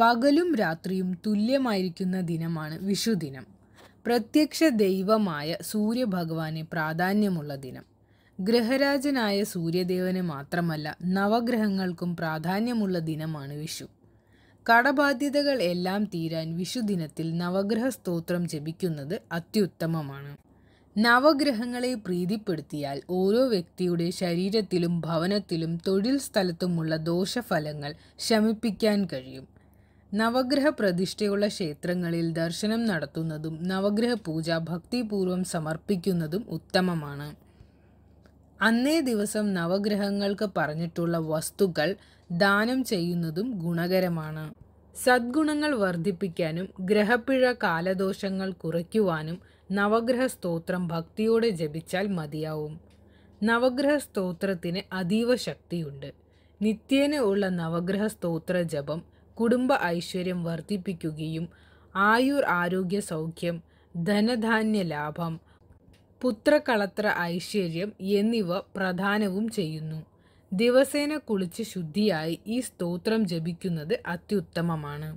പകലും രാത്രിയും തുല്യമായിരിക്കുന്ന ദിനമാണ് വിഷുദിനം പ്രത്യക്ഷ ദൈവമായ സൂര്യഭഗവാന് പ്രാധാന്യമുള്ള ദിനം ഗ്രഹരാജനായ സൂര്യദേവന് മാത്രമല്ല നവഗ്രഹങ്ങൾക്കും പ്രാധാന്യമുള്ള ദിനമാണ് വിഷു കടബാധ്യതകൾ എല്ലാം തീരാൻ വിഷുദിനത്തിൽ നവഗ്രഹ സ്തോത്രം ജപിക്കുന്നത് അത്യുത്തമമാണ് നവഗ്രഹങ്ങളെ പ്രീതിപ്പെടുത്തിയാൽ ഓരോ വ്യക്തിയുടെ ശരീരത്തിലും ഭവനത്തിലും തൊഴിൽ സ്ഥലത്തുമുള്ള ദോഷഫലങ്ങൾ ശമിപ്പിക്കാൻ കഴിയും നവഗ്രഹ പ്രതിഷ്ഠയുള്ള ക്ഷേത്രങ്ങളിൽ ദർശനം നടത്തുന്നതും നവഗ്രഹ പൂജ ഭക്തിപൂർവ്വം സമർപ്പിക്കുന്നതും ഉത്തമമാണ് അന്നേ ദിവസം നവഗ്രഹങ്ങൾക്ക് പറഞ്ഞിട്ടുള്ള വസ്തുക്കൾ ദാനം ചെയ്യുന്നതും ഗുണകരമാണ് സദ്ഗുണങ്ങൾ വർദ്ധിപ്പിക്കാനും ഗ്രഹപ്പിഴ കാലദോഷങ്ങൾ കുറയ്ക്കുവാനും നവഗ്രഹ സ്തോത്രം ഭക്തിയോടെ ജപിച്ചാൽ മതിയാവും നവഗ്രഹ സ്തോത്രത്തിന് അതീവ ശക്തിയുണ്ട് നിത്യേന ഉള്ള നവഗ്രഹ സ്തോത്ര ജപം കുടുംബ ഐശ്വര്യം വർദ്ധിപ്പിക്കുകയും ആയുർ ആരോഗ്യ സൗഖ്യം ധനധാന്യ ലാഭം പുത്രകളത്ര ഐശ്വര്യം എന്നിവ പ്രധാനവും ചെയ്യുന്നു ദിവസേന കുളിച്ച് ശുദ്ധിയായി ഈ സ്തോത്രം ജപിക്കുന്നത് അത്യുത്തമമാണ്